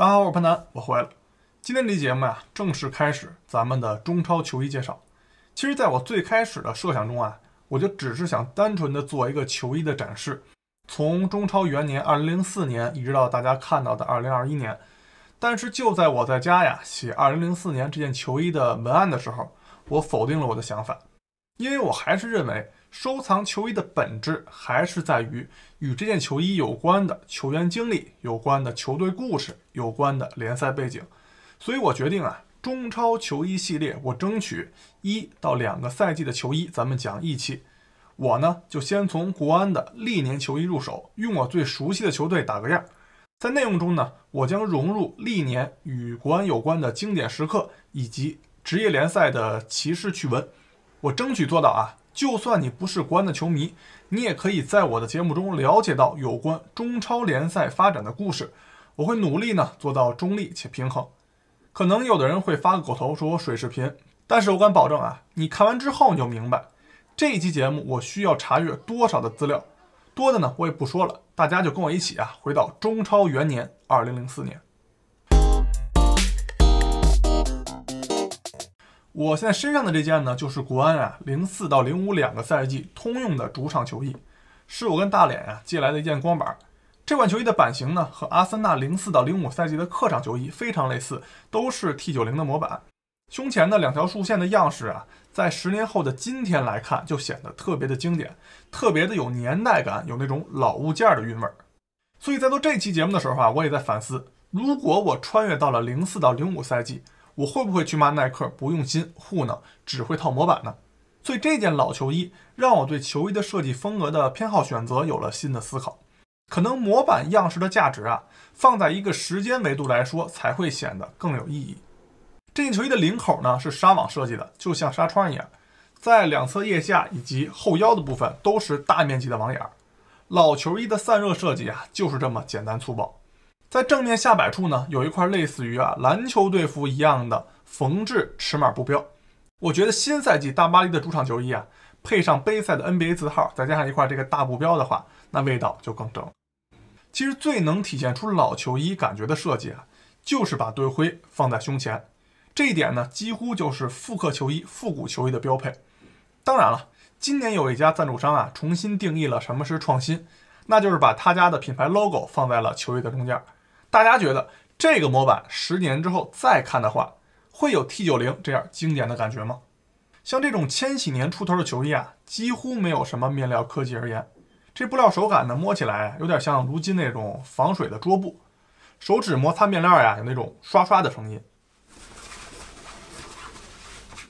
大家好，我是潘南，我回来了。今天这期节目呀，正式开始咱们的中超球衣介绍。其实，在我最开始的设想中啊，我就只是想单纯的做一个球衣的展示，从中超元年2004年一直到大家看到的2021年。但是，就在我在家呀写2004年这件球衣的文案的时候，我否定了我的想法，因为我还是认为。收藏球衣的本质还是在于与这件球衣有关的球员经历、有关的球队故事、有关的联赛背景，所以我决定啊，中超球衣系列我争取一到两个赛季的球衣，咱们讲义气。我呢就先从国安的历年球衣入手，用我最熟悉的球队打个样。在内容中呢，我将融入历年与国安有关的经典时刻以及职业联赛的骑士趣闻，我争取做到啊。就算你不是国安的球迷，你也可以在我的节目中了解到有关中超联赛发展的故事。我会努力呢，做到中立且平衡。可能有的人会发个狗头，说我水视频，但是我敢保证啊，你看完之后你就明白，这一期节目我需要查阅多少的资料，多的呢我也不说了，大家就跟我一起啊，回到中超元年，二零零四年。我现在身上的这件呢，就是国安啊零四到零五两个赛季通用的主场球衣，是我跟大脸啊借来的一件光板。这款球衣的版型呢，和阿森纳零四到零五赛季的客场球衣非常类似，都是 T 九零的模板。胸前的两条竖线的样式啊，在十年后的今天来看，就显得特别的经典，特别的有年代感，有那种老物件的韵味儿。所以在做这期节目的时候啊，我也在反思，如果我穿越到了零四到零五赛季。我会不会去骂耐克不用心糊呢？只会套模板呢？所以这件老球衣让我对球衣的设计风格的偏好选择有了新的思考。可能模板样式的价值啊，放在一个时间维度来说才会显得更有意义。这件球衣的领口呢是纱网设计的，就像纱窗一样，在两侧腋下以及后腰的部分都是大面积的网眼。老球衣的散热设计啊，就是这么简单粗暴。在正面下摆处呢，有一块类似于啊篮球队服一样的缝制尺码布标。我觉得新赛季大巴黎的主场球衣啊，配上杯赛的 NBA 字号，再加上一块这个大布标的话，那味道就更正。其实最能体现出老球衣感觉的设计啊，就是把队徽放在胸前。这一点呢，几乎就是复刻球衣、复古球衣的标配。当然了，今年有一家赞助商啊，重新定义了什么是创新，那就是把他家的品牌 logo 放在了球衣的中间。大家觉得这个模板十年之后再看的话，会有 T90 这样经典的感觉吗？像这种千禧年出头的球衣啊，几乎没有什么面料科技而言，这布料手感呢，摸起来有点像如今那种防水的桌布，手指摩擦面料呀，有那种刷刷的声音。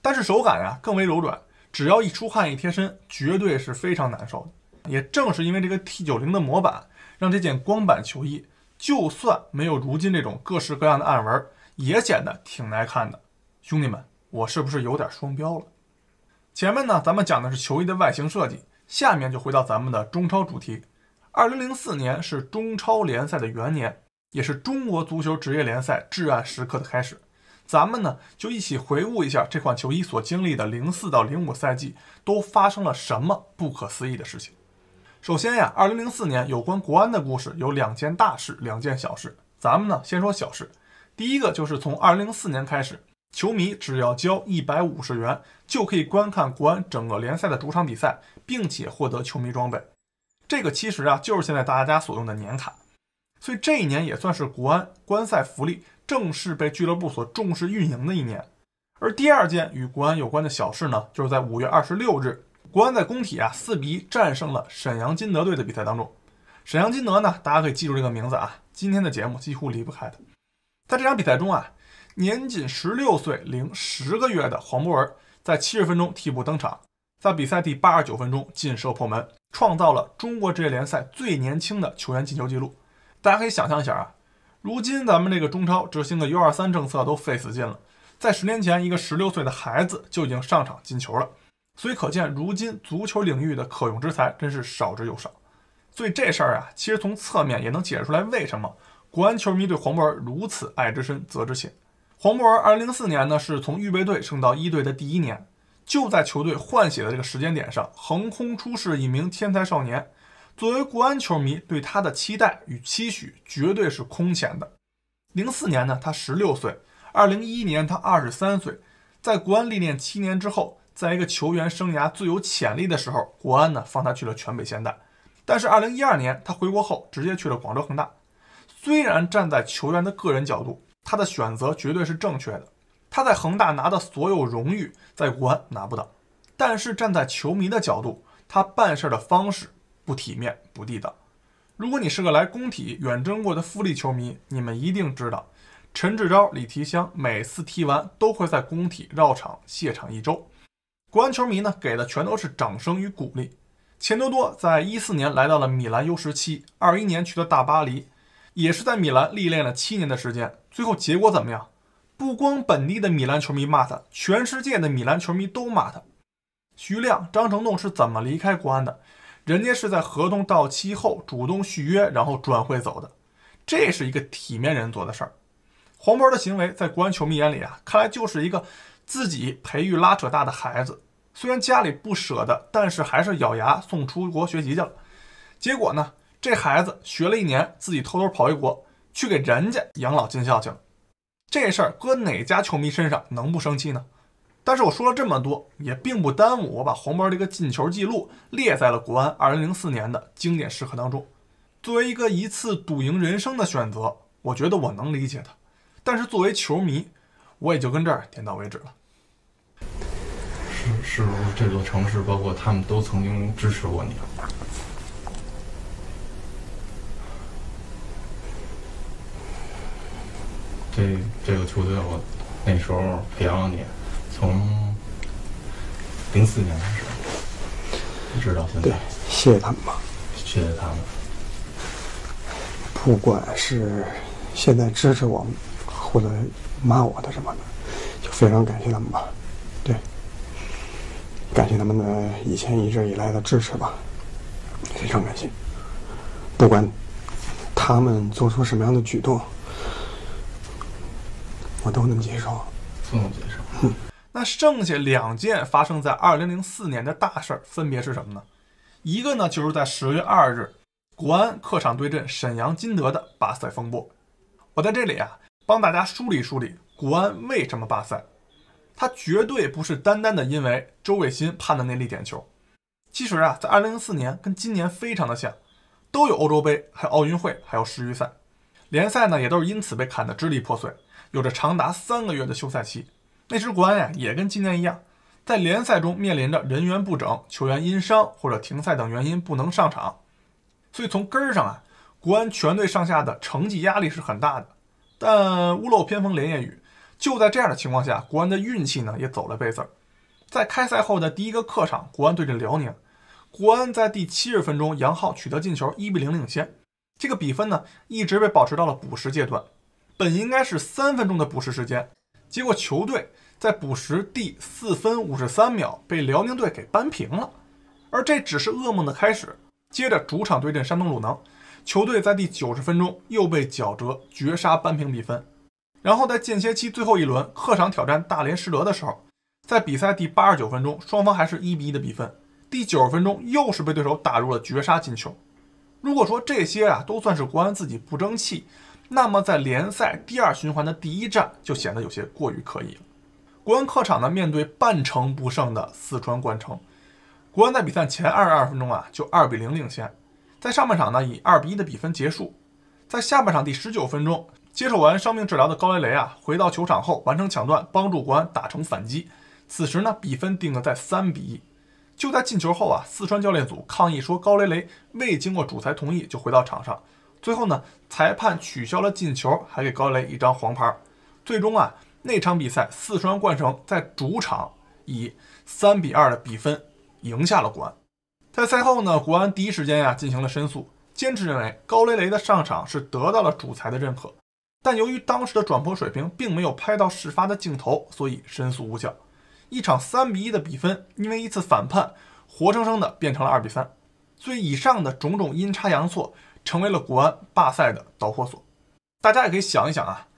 但是手感呀更为柔软，只要一出汗一贴身，绝对是非常难受的。也正是因为这个 T90 的模板，让这件光板球衣。就算没有如今这种各式各样的暗纹，也显得挺耐看的。兄弟们，我是不是有点双标了？前面呢，咱们讲的是球衣的外形设计，下面就回到咱们的中超主题。二零零四年是中超联赛的元年，也是中国足球职业联赛至暗时刻的开始。咱们呢，就一起回顾一下这款球衣所经历的零四到零五赛季都发生了什么不可思议的事情。首先呀，二零零四年有关国安的故事有两件大事，两件小事。咱们呢先说小事，第一个就是从二零零四年开始，球迷只要交一百五十元，就可以观看国安整个联赛的主场比赛，并且获得球迷装备。这个其实啊就是现在大家所用的年卡。所以这一年也算是国安观赛福利正式被俱乐部所重视运营的一年。而第二件与国安有关的小事呢，就是在五月二十六日。国安在工体啊，四比一战胜了沈阳金德队的比赛当中。沈阳金德呢，大家可以记住这个名字啊，今天的节目几乎离不开他。在这场比赛中啊，年仅十六岁零十个月的黄博文在七十分钟替补登场，在比赛第八十九分钟进射破门，创造了中国职业联赛最年轻的球员进球记录。大家可以想象一下啊，如今咱们这个中超执行个 U 二三政策都费死劲了，在十年前，一个十六岁的孩子就已经上场进球了。所以可见，如今足球领域的可用之才真是少之又少。所以这事儿啊，其实从侧面也能解释出来，为什么国安球迷对黄博文如此爱之深、责之切。黄博文2004年呢，是从预备队升到一队的第一年，就在球队换血的这个时间点上，横空出世一名天才少年。作为国安球迷，对他的期待与期许绝对是空前的。04年呢，他16岁；2011年，他23岁。在国安历练七年之后。在一个球员生涯最有潜力的时候，国安呢放他去了全北现代，但是二零一二年他回国后直接去了广州恒大。虽然站在球员的个人角度，他的选择绝对是正确的，他在恒大拿的所有荣誉在国安拿不到，但是站在球迷的角度，他办事的方式不体面不地道。如果你是个来工体远征过的富力球迷，你们一定知道，陈志钊、李提香每次踢完都会在工体绕场谢场一周。国安球迷呢给的全都是掌声与鼓励。钱多多在一四年来到了米兰 U 十七，二一年去了大巴黎，也是在米兰历练了七年的时间。最后结果怎么样？不光本地的米兰球迷骂他，全世界的米兰球迷都骂他。徐亮、张成栋是怎么离开国安的？人家是在合同到期后主动续约，然后转会走的。这是一个体面人做的事儿。黄渤的行为在国安球迷眼里啊，看来就是一个。自己培育拉扯大的孩子，虽然家里不舍得，但是还是咬牙送出国学习去了。结果呢，这孩子学了一年，自己偷偷跑回国去给人家养老尽孝去了。这事儿搁哪家球迷身上能不生气呢？但是我说了这么多，也并不耽误我把黄包的一个进球记录列在了国安二零零四年的经典时刻当中。作为一个一次赌赢人生的选择，我觉得我能理解他。但是作为球迷，我也就跟这儿点到为止了。是不是这座城市，包括他们都曾经支持过你？这这个球队，我那时候培养你，从零四年开始，知道吧？对，谢谢他们吧。谢谢他们。不管是现在支持我，或者骂我的什么的，就非常感谢他们吧。感谢他们的以前一直以来的支持吧，非常感谢。不管他们做出什么样的举动，我都能接受，都能接受。那剩下两件发生在二零零四年的大事儿分别是什么呢？一个呢，就是在十月二日，国安客场对阵沈阳金德的罢赛风波。我在这里啊，帮大家梳理梳理，国安为什么罢赛？他绝对不是单单的因为周伟新判的那粒点球。其实啊，在2004年跟今年非常的像，都有欧洲杯，还有奥运会，还有世预赛，联赛呢也都是因此被砍得支离破碎，有着长达三个月的休赛期。那时国安呀，也跟今年一样，在联赛中面临着人员不整，球员因伤或者停赛等原因不能上场，所以从根儿上啊，国安全队上下的成绩压力是很大的。但屋漏偏逢连夜雨。就在这样的情况下，国安的运气呢也走了背字儿。在开赛后的第一个客场，国安对阵辽宁。国安在第七十分钟，杨昊取得进球，一比零领先。这个比分呢，一直被保持到了补时阶段。本应该是三分钟的补时时间，结果球队在补时第四分五十三秒被辽宁队给扳平了。而这只是噩梦的开始。接着主场对阵山东鲁能，球队在第九十分钟又被角折绝杀扳平比分。然后在间歇期最后一轮客场挑战大连实德的时候，在比赛第八十九分钟，双方还是一比一的比分；第九十分钟又是被对手打入了绝杀进球。如果说这些啊都算是国安自己不争气，那么在联赛第二循环的第一战就显得有些过于可疑了。国安客场呢面对半程不胜的四川冠城，国安在比赛前二十二分钟啊就二比零领先，在上半场呢以二比一的比分结束，在下半场第十九分钟。接受完伤病治疗的高雷雷啊，回到球场后完成抢断，帮助国安打成反击。此时呢，比分定格在三比一。就在进球后啊，四川教练组抗议说高雷雷未经过主裁同意就回到场上。最后呢，裁判取消了进球，还给高雷一张黄牌。最终啊，那场比赛四川冠城在主场以三比二的比分赢下了国安。在赛后呢，国安第一时间呀进行了申诉，坚持认为高雷雷的上场是得到了主裁的认可。但由于当时的转播水平并没有拍到事发的镜头，所以申诉无效。一场三比一的比分，因为一次反叛，活生生的变成了二比三。所以以上的种种阴差阳错，成为了国安罢赛的导火索。大家也可以想一想啊，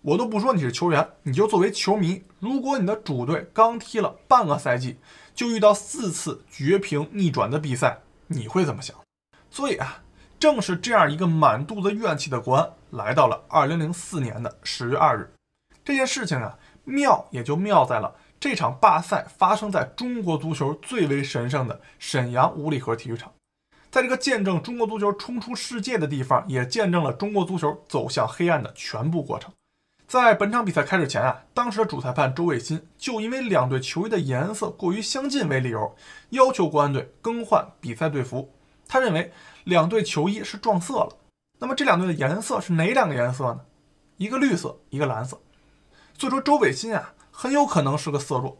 我都不说你是球员，你就作为球迷，如果你的主队刚踢了半个赛季，就遇到四次绝平逆转的比赛，你会怎么想？所以啊。正是这样一个满肚子怨气的国安，来到了二零零四年的十月二日。这件事情啊，妙也就妙在了这场罢赛发生在中国足球最为神圣的沈阳五里河体育场，在这个见证中国足球冲出世界的地方，也见证了中国足球走向黑暗的全部过程。在本场比赛开始前啊，当时的主裁判周卫新就因为两队球衣的颜色过于相近为理由，要求国安队更换比赛队服。他认为。两队球衣是撞色了，那么这两队的颜色是哪两个颜色呢？一个绿色，一个蓝色。所以说周伟新啊，很有可能是个色弱。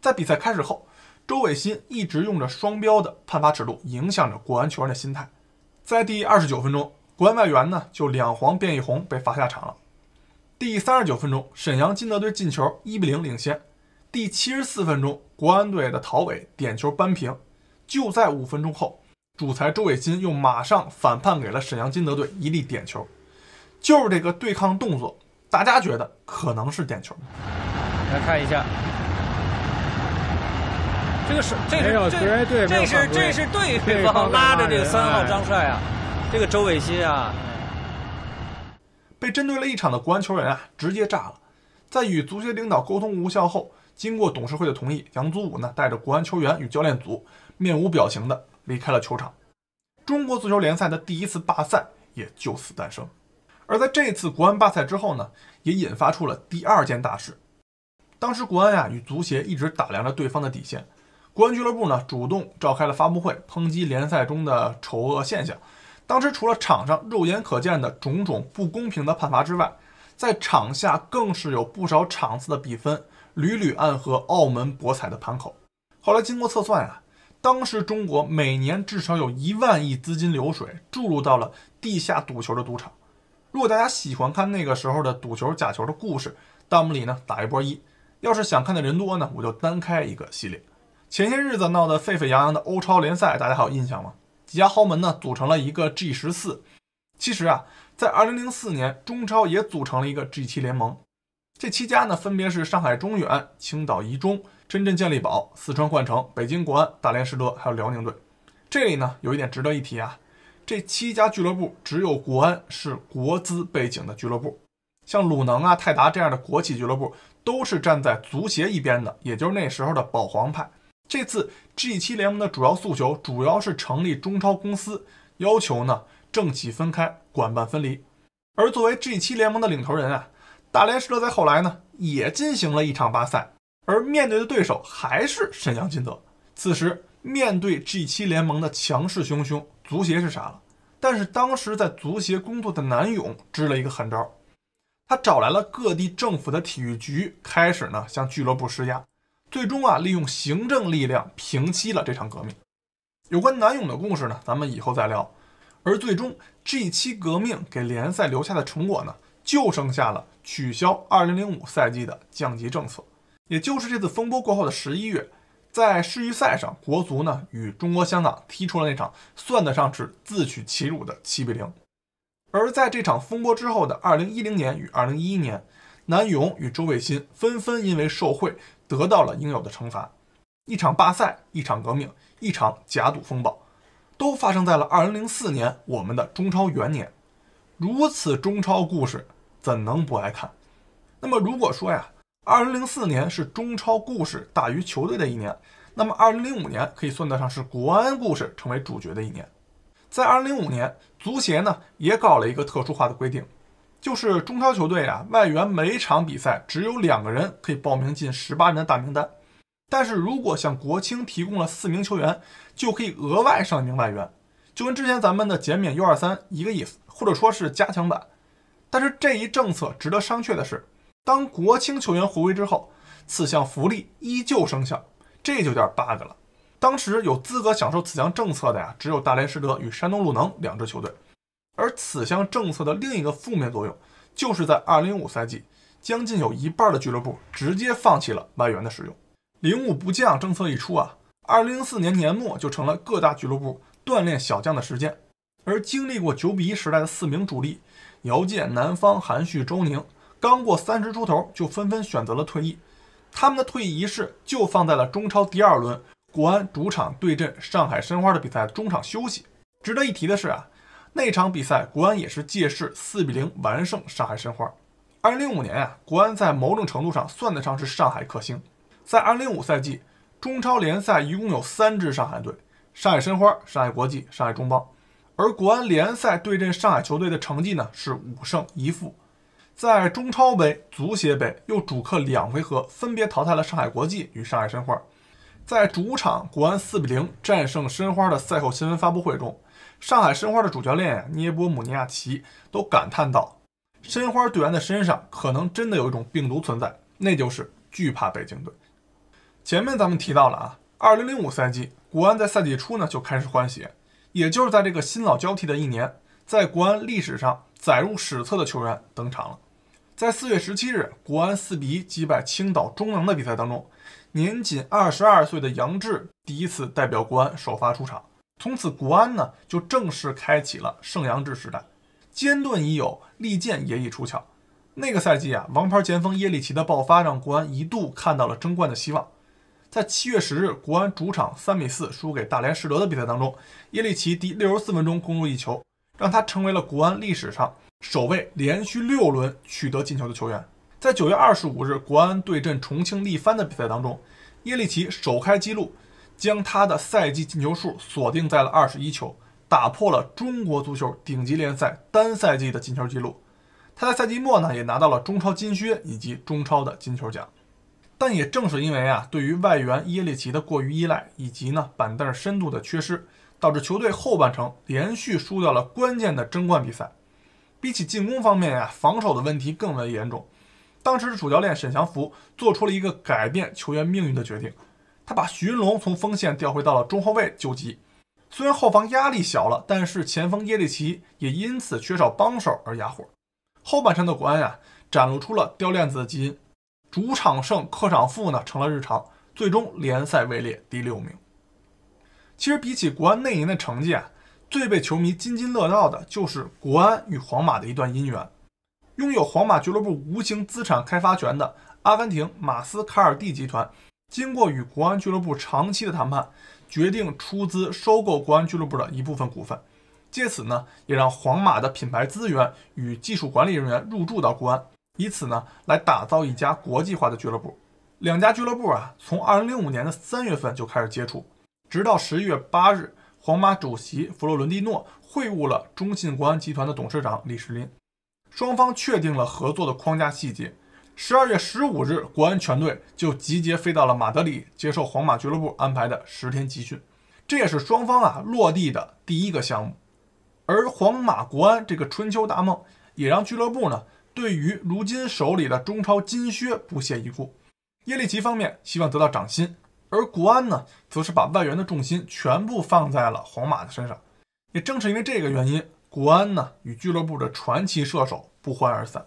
在比赛开始后，周伟新一直用着双标的判罚尺度，影响着国安球员的心态。在第二十九分钟，国安外援呢就两黄变一红被罚下场了。第三十九分钟，沈阳金德队进球一比零领先。第七十四分钟，国安队的陶伟点球扳平。就在五分钟后。主裁周伟新又马上反判给了沈阳金德队一粒点球，就是这个对抗动作，大家觉得可能是点球？来看一下，这个是，这是这是这是对方拉着这个三号张帅啊，这个周伟新啊，被针对了一场的国安球员啊，直接炸了，在与足协领导沟通无效后，经过董事会的同意，杨祖武呢带着国安球员与教练组面无表情的。离开了球场，中国足球联赛的第一次罢赛也就此诞生。而在这次国安罢赛之后呢，也引发出了第二件大事。当时国安呀与足协一直打量着对方的底线，国安俱乐部呢主动召开了发布会，抨击联赛中的丑恶现象。当时除了场上肉眼可见的种种不公平的判罚之外，在场下更是有不少场次的比分屡屡暗合澳门博彩的盘口。后来经过测算呀。当时中国每年至少有一万亿资金流水注入到了地下赌球的赌场。如果大家喜欢看那个时候的赌球、假球的故事，弹幕里呢打一波一。要是想看的人多呢，我就单开一个系列。前些日子闹得沸沸扬扬的欧超联赛，大家还有印象吗？几家豪门呢组成了一个 G 十四。其实啊，在2004年中超也组成了一个 G 七联盟。这七家呢，分别是上海中远、青岛一中、深圳健力宝、四川冠城、北京国安、大连实德，还有辽宁队。这里呢，有一点值得一提啊，这七家俱乐部只有国安是国资背景的俱乐部，像鲁能啊、泰达这样的国企俱乐部都是站在足协一边的，也就是那时候的保皇派。这次 G 七联盟的主要诉求，主要是成立中超公司，要求呢政企分开、管办分离。而作为 G 七联盟的领头人啊。大连实德在后来呢，也进行了一场巴赛，而面对的对手还是沈阳金泽。此时面对 G 七联盟的强势汹汹，足协是傻了。但是当时在足协工作的南勇支了一个狠招，他找来了各地政府的体育局，开始呢向俱乐部施压，最终啊利用行政力量平息了这场革命。有关南勇的故事呢，咱们以后再聊。而最终 G 七革命给联赛留下的成果呢？就剩下了取消二零零五赛季的降级政策，也就是这次风波过后的十一月，在世预赛上，国足呢与中国香港踢出了那场算得上是自取其辱的七比零。而在这场风波之后的二零一零年与二零一一年，南勇与周卫新纷纷因为受贿得到了应有的惩罚。一场罢赛，一场革命，一场假赌风暴，都发生在了二零零四年我们的中超元年。如此中超故事。怎能不爱看？那么如果说呀，二零零四年是中超故事大于球队的一年，那么二零零五年可以算得上是国安故事成为主角的一年。在二零零五年，足协呢也搞了一个特殊化的规定，就是中超球队啊外援每场比赛只有两个人可以报名近十八人的大名单，但是如果向国青提供了四名球员，就可以额外上一名外援，就跟之前咱们的减免 U 二三一个意思，或者说是加强版。但是这一政策值得商榷的是，当国青球员回归之后，此项福利依旧生效，这就有点 bug 了。当时有资格享受此项政策的呀，只有大连实德与山东鲁能两支球队。而此项政策的另一个负面作用，就是在2005赛季，将近有一半的俱乐部直接放弃了外援的使用。零五不降政策一出啊，2004年年末就成了各大俱乐部锻炼小将的时间。而经历过九比一时代的四名主力。姚剑、南方、韩旭、周宁刚过三十出头就纷纷选择了退役，他们的退役仪式就放在了中超第二轮国安主场对阵上海申花的比赛中场休息。值得一提的是啊，那场比赛国安也是借势四比零完胜上海申花。二零零五年啊，国安在某种程度上算得上是上海克星。在二零零五赛季，中超联赛一共有三支上海队：上海申花、上海国际、上海中邦。而国安联赛对阵上海球队的成绩呢是五胜一负，在中超杯、足协杯又主客两回合，分别淘汰了上海国际与上海申花。在主场国安四比零战胜申花的赛后新闻发布会中，上海申花的主教练涅波姆尼亚奇都感叹道：“申花队员的身上可能真的有一种病毒存在，那就是惧怕北京队。”前面咱们提到了啊，2005赛季国安在赛季初呢就开始换血。也就是在这个新老交替的一年，在国安历史上载入史册的球员登场了。在四月十七日，国安四比一击败青岛中能的比赛当中，年仅二十二岁的杨志第一次代表国安首发出场，从此国安呢就正式开启了盛杨志时代。坚盾已有，利剑也已出鞘。那个赛季啊，王牌前锋耶里奇的爆发让国安一度看到了争冠的希望。在七月十日，国安主场三比四输给大连实德的比赛当中，耶利奇第六十四分钟攻入一球，让他成为了国安历史上首位连续六轮取得进球的球员。在九月二十五日，国安对阵重庆力帆的比赛当中，耶利奇首开纪录，将他的赛季进球数锁定在了二十一球，打破了中国足球顶级联赛单赛季的进球纪录。他在赛季末呢，也拿到了中超金靴以及中超的金球奖。但也正是因为啊，对于外援耶利奇的过于依赖，以及呢板凳深度的缺失，导致球队后半程连续输掉了关键的争冠比赛。比起进攻方面呀，防守的问题更为严重。当时的主教练沈祥福做出了一个改变球员命运的决定，他把徐云龙从锋线调回到了中后卫救急。虽然后防压力小了，但是前锋耶利奇也因此缺少帮手而哑火。后半程的国安呀，展露出了掉链子的基因。主场胜，客场负呢，成了日常。最终联赛位列第六名。其实比起国安内银的成绩啊，最被球迷津津乐道的就是国安与皇马的一段姻缘。拥有皇马俱乐部无形资产开发权的阿根廷马斯卡尔蒂集团，经过与国安俱乐部长期的谈判，决定出资收购国安俱乐部的一部分股份，借此呢，也让皇马的品牌资源与技术管理人员入驻到国安。以此呢，来打造一家国际化的俱乐部。两家俱乐部啊，从二零零五年的三月份就开始接触，直到十一月八日，皇马主席弗洛伦蒂诺会晤了中信国安集团的董事长李世林，双方确定了合作的框架细节。十二月十五日，国安全队就集结飞到了马德里，接受皇马俱乐部安排的十天集训，这也是双方啊落地的第一个项目。而皇马国安这个春秋大梦，也让俱乐部呢。对于如今手里的中超金靴不屑一顾，耶利奇方面希望得到涨薪，而国安呢，则是把外援的重心全部放在了皇马的身上。也正是因为这个原因，国安呢与俱乐部的传奇射手不欢而散。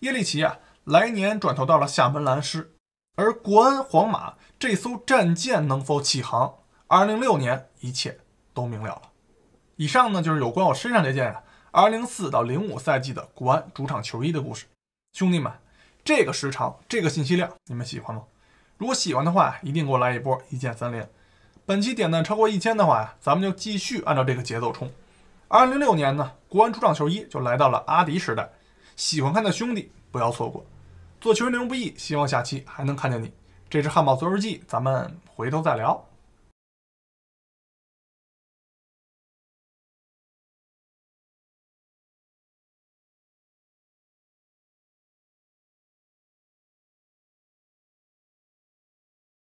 耶利奇啊，来年转投到了厦门蓝狮，而国安皇马这艘战舰能否起航？二零零六年一切都明了了。以上呢，就是有关我身上这件啊。二零四到零五赛季的国安主场球衣的故事，兄弟们，这个时长，这个信息量，你们喜欢吗？如果喜欢的话，一定给我来一波一键三连。本期点赞超过一千的话呀，咱们就继续按照这个节奏冲。二零零六年呢，国安主场球衣就来到了阿迪时代。喜欢看的兄弟不要错过。做球衣内容不易，希望下期还能看见你。这只汉堡足球记，咱们回头再聊。